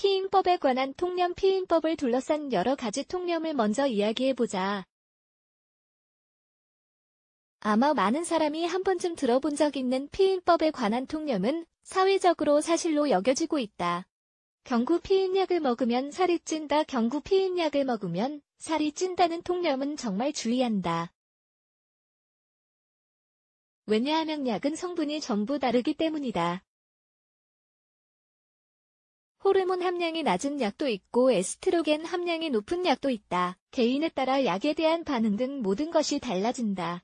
피임법에 관한 통념 피임법을 둘러싼 여러 가지 통념을 먼저 이야기해보자. 아마 많은 사람이 한 번쯤 들어본 적 있는 피임법에 관한 통념은 사회적으로 사실로 여겨지고 있다. 경구 피임약을 먹으면 살이 찐다 경구 피임약을 먹으면 살이 찐다는 통념은 정말 주의한다. 왜냐하면 약은 성분이 전부 다르기 때문이다. 호르몬 함량이 낮은 약도 있고 에스트로겐 함량이 높은 약도 있다. 개인에 따라 약에 대한 반응 등 모든 것이 달라진다.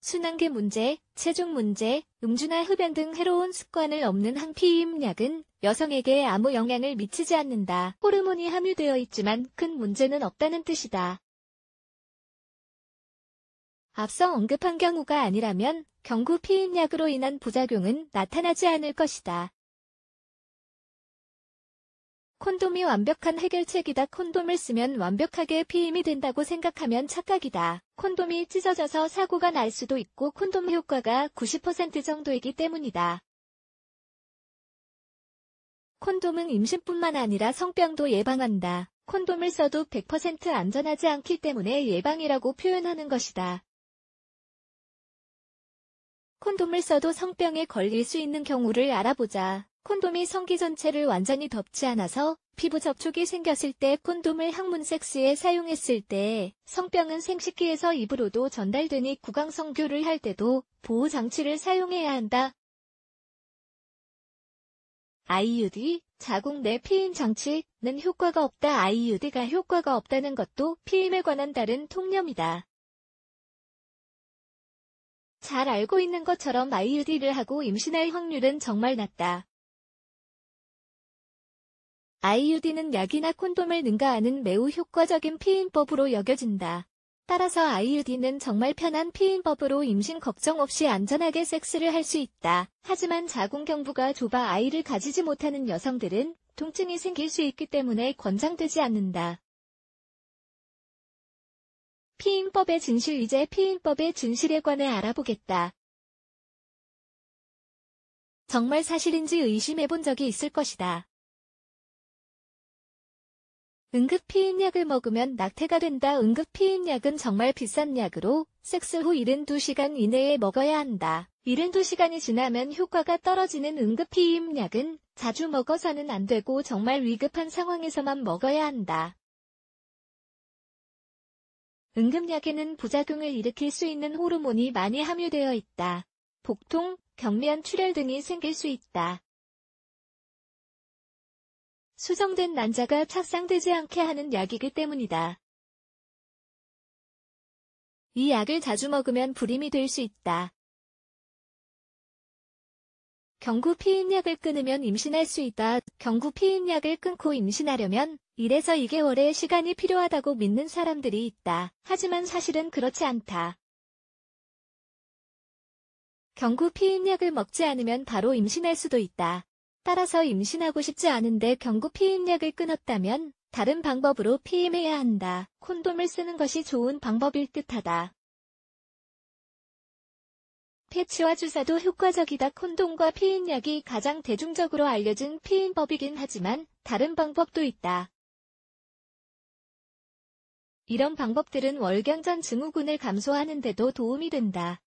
순환계 문제, 체중 문제, 음주나 흡연 등 해로운 습관을 없는 항피임약은 여성에게 아무 영향을 미치지 않는다. 호르몬이 함유되어 있지만 큰 문제는 없다는 뜻이다. 앞서 언급한 경우가 아니라면 경구 피임약으로 인한 부작용은 나타나지 않을 것이다. 콘돔이 완벽한 해결책이다. 콘돔을 쓰면 완벽하게 피임이 된다고 생각하면 착각이다. 콘돔이 찢어져서 사고가 날 수도 있고 콘돔 효과가 90% 정도이기 때문이다. 콘돔은 임신뿐만 아니라 성병도 예방한다. 콘돔을 써도 100% 안전하지 않기 때문에 예방이라고 표현하는 것이다. 콘돔을 써도 성병에 걸릴 수 있는 경우를 알아보자. 콘돔이 성기 전체를 완전히 덮지 않아서 피부 접촉이 생겼을 때 콘돔을 항문 섹스에 사용했을 때 성병은 생식기에서 입으로도 전달되니 구강성교를 할 때도 보호 장치를 사용해야 한다. IUD, 자궁 내 피임 장치는 효과가 없다. IUD가 효과가 없다는 것도 피임에 관한 다른 통념이다. 잘 알고 있는 것처럼 IUD를 하고 임신할 확률은 정말 낮다. IUD는 약이나 콘돔을 능가하는 매우 효과적인 피임법으로 여겨진다. 따라서 IUD는 정말 편한 피임법으로 임신 걱정 없이 안전하게 섹스를 할 수 있다. 하지만 자궁경부가 좁아 아이를 가지지 못하는 여성들은 통증이 생길 수 있기 때문에 권장되지 않는다. 피임법의 진실 이제 피임법의 진실에 관해 알아보겠다. 정말 사실인지 의심해 본 적이 있을 것이다. 응급 피임약을 먹으면 낙태가 된다. 응급 피임약은 정말 비싼 약으로 섹스 후 72시간 이내에 먹어야 한다. 72시간이 지나면 효과가 떨어지는 응급 피임약은 자주 먹어서는 안 되고 정말 위급한 상황에서만 먹어야 한다. 응급약에는 부작용을 일으킬 수 있는 호르몬이 많이 함유되어 있다. 복통, 경미한 출혈 등이 생길 수 있다. 수정된 난자가 착상되지 않게 하는 약이기 때문이다. 이 약을 자주 먹으면 불임이 될 수 있다. 경구 피임약을 끊으면 임신할 수 있다. 경구 피임약을 끊고 임신하려면 1에서 2개월의 시간이 필요하다고 믿는 사람들이 있다. 하지만 사실은 그렇지 않다. 경구 피임약을 먹지 않으면 바로 임신할 수도 있다. 따라서 임신하고 싶지 않은데 경구 피임약을 끊었다면 다른 방법으로 피임해야 한다. 콘돔을 쓰는 것이 좋은 방법일 듯하다. 패치와 주사도 효과적이다. 콘돔과 피임약이 가장 대중적으로 알려진 피임법이긴 하지만 다른 방법도 있다. 이런 방법들은 월경전 증후군을 감소하는 데도 도움이 된다.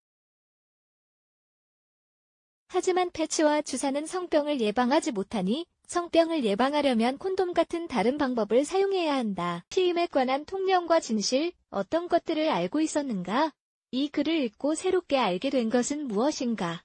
하지만 패치와 주사는 성병을 예방하지 못하니 성병을 예방하려면 콘돔 같은 다른 방법을 사용해야 한다. 피임에 관한 통념과 진실, 어떤 것들을 알고 있었는가? 이 글을 읽고 새롭게 알게 된 것은 무엇인가?